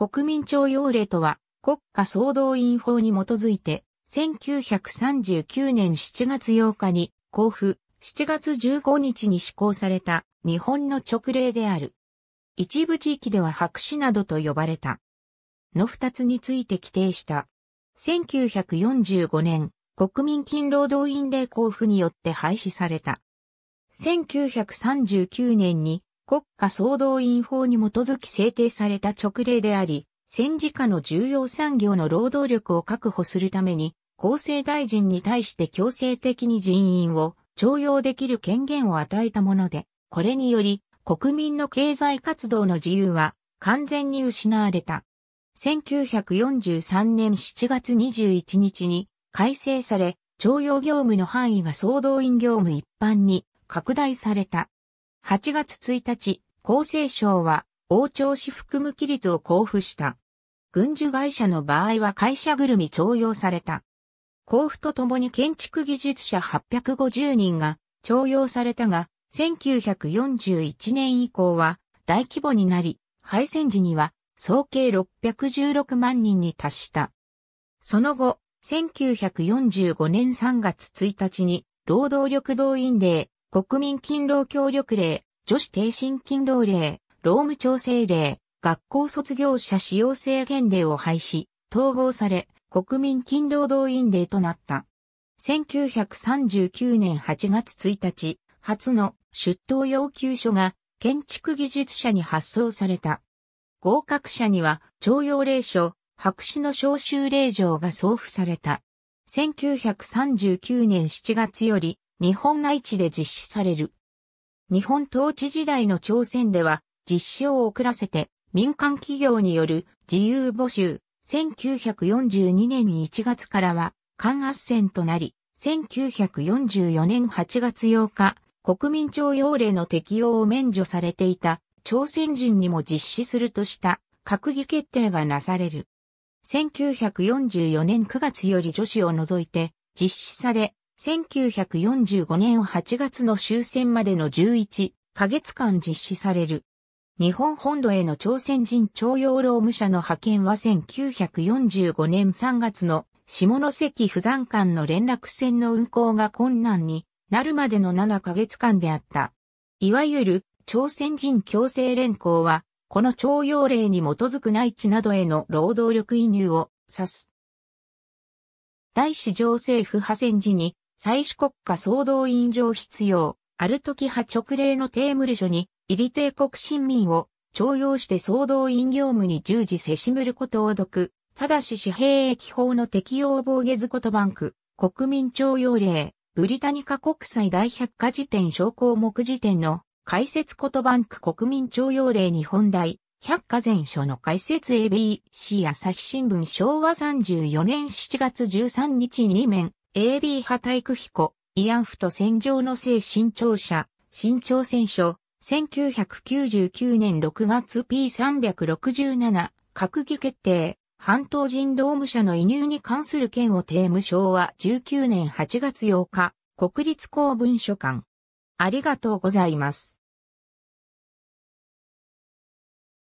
国民徴用令とは、国家総動員法に基づいて、1939年7月8日に、交付、7月15日に施行された、日本の直令である。一部地域では白紙などと呼ばれた。の二つについて規定した。1945年、国民勤労動員令交付によって廃止された。1939年に国家総動員法に基づき制定された直令であり、戦時下の重要産業の労働力を確保するために、厚生大臣に対して強制的に人員を徴用できる権限を与えたもので、これにより国民の経済活動の自由は完全に失われた。1943年7月21日に改正され、徴用業務の範囲が総動員業務一般に拡大された。8月1日、厚生省は王朝私服無規率を交付した。軍需会社の場合は会社ぐるみ徴用された。交付とともに建築技術者850人が徴用されたが、1941年以降は大規模になり、敗戦時には総計616万人に達した。その後、1945年3月1日に労働力動員令国民勤労協力令、女子低薪勤労令、労務調整令、学校卒業者使用制限令を廃止、統合され、国民勤労動員令となった。1939年8月1日、初の出頭要求書が建築技術者に発送された。合格者には徴用令書、白紙の召集令状が送付された。1939年7月より日本内地で実施される。日本統治時代の朝鮮では実施を遅らせて民間企業による自由募集1942年1月からは官圧戦となり1944年8月8日国民徴用令の適用を免除されていた朝鮮人にも実施するとした閣議決定がなされる。1944年9月より女子を除いて実施され、1945年8月の終戦までの11ヶ月間実施される。日本本土への朝鮮人徴用労務者の派遣は1945年3月の下関不山間の連絡船の運航が困難になるまでの7ヶ月間であった。いわゆる朝鮮人強制連行は、この徴用令に基づく内地などへの労働力移入を指す。大市上政府派戦時に祭祀国家総動員上必要、アルトキ派直令のテームル書に、入り帝国新民を、徴用して総動員業務に従事せしむることを読、ただし紙幣役法の適用防御図ことバンク、国民徴用令、ブリタニカ国際大百科事典商項目辞典の、解説ことバンク国民徴用令日本大、百科全書の解説 ABC 朝日新聞昭和34年7月13日に面、AB 派体育彦、慰安婦と戦場の性新潮社、新潮戦書、1999年6月 P367、閣議決定、半島人道務者の移入に関する件を定務省は19年8月8日、国立公文書館。ありがとうございます。